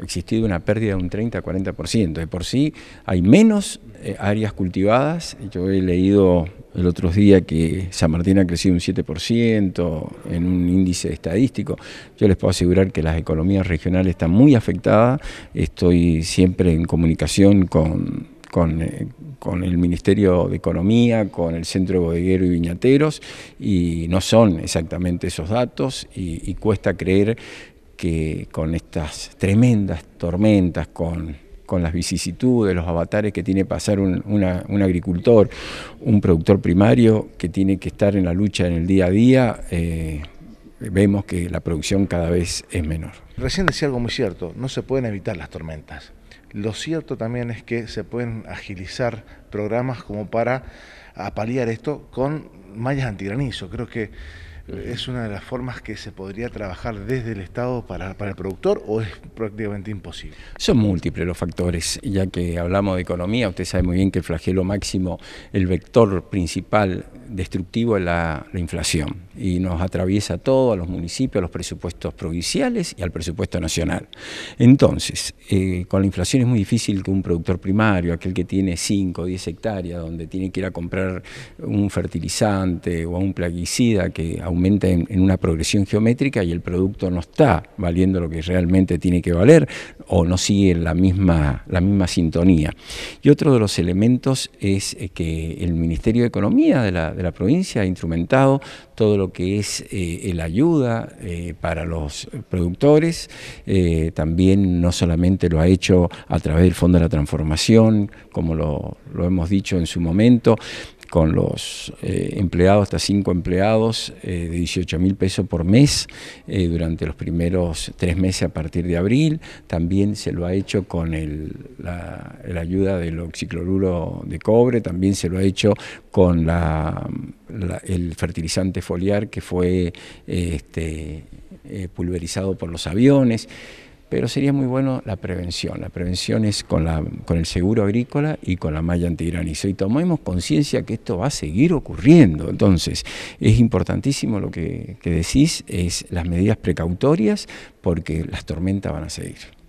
existido una pérdida de un 30-40%. De por sí hay menos eh, áreas cultivadas. Yo he leído el otro día que San Martín ha crecido un 7% en un índice estadístico. Yo les puedo asegurar que las economías regionales están muy afectadas. Estoy siempre en comunicación con, con, eh, el Ministerio de Economía, con el Centro de Bodeguero y Viñateros, y no son exactamente esos datos, y cuesta creer que con estas tremendas tormentas, con, las vicisitudes, los avatares que tiene pasar un, agricultor, un productor primario que tiene que estar en la lucha en el día a día, eh, vemos que la producción cada vez es menor. Recién decía algo muy cierto, no se pueden evitar las tormentas. Lo cierto también es que se pueden agilizar programas como para apalear esto con mallas antigranizo. Creo que es una de las formas que se podría trabajar desde el Estado para, el productor o es prácticamente imposible? Son múltiples los factores, ya que hablamos de economía, usted sabe muy bien que el flagelo máximo, el vector principal destructivo es la, inflación y nos atraviesa todo, a los municipios, a los presupuestos provinciales y al presupuesto nacional. Entonces, eh, con la inflación es muy difícil que un productor primario, aquel que tiene 5 o 10 hectáreas, donde tiene que ir a comprar un fertilizante o un plaguicida que aumenta en, una progresión geométrica y el producto no está valiendo lo que realmente tiene que valer o no sigue la misma, la misma sintonía. Y otro de los elementos es eh, que el Ministerio de Economía de la, provincia ha instrumentado todo lo que es eh, la ayuda eh, para los productores, también no solamente lo ha hecho a través del Fondo de la Transformación, como lo, lo hemos dicho en su momento, con los eh, empleados, hasta cinco empleados, eh, de 18 mil pesos por mes eh, durante los primeros tres meses a partir de abril. También se lo ha hecho con el, la, ayuda del oxicloruro de cobre, también se lo ha hecho con la, el fertilizante foliar que fue este, pulverizado por los aviones pero sería muy bueno la prevención. La prevención es con, la, con el seguro agrícola y con la malla antigranizo. Y tomemos conciencia que esto va a seguir ocurriendo. Entonces, es importantísimo lo que, que decís, es las medidas precautorias, porque las tormentas van a seguir.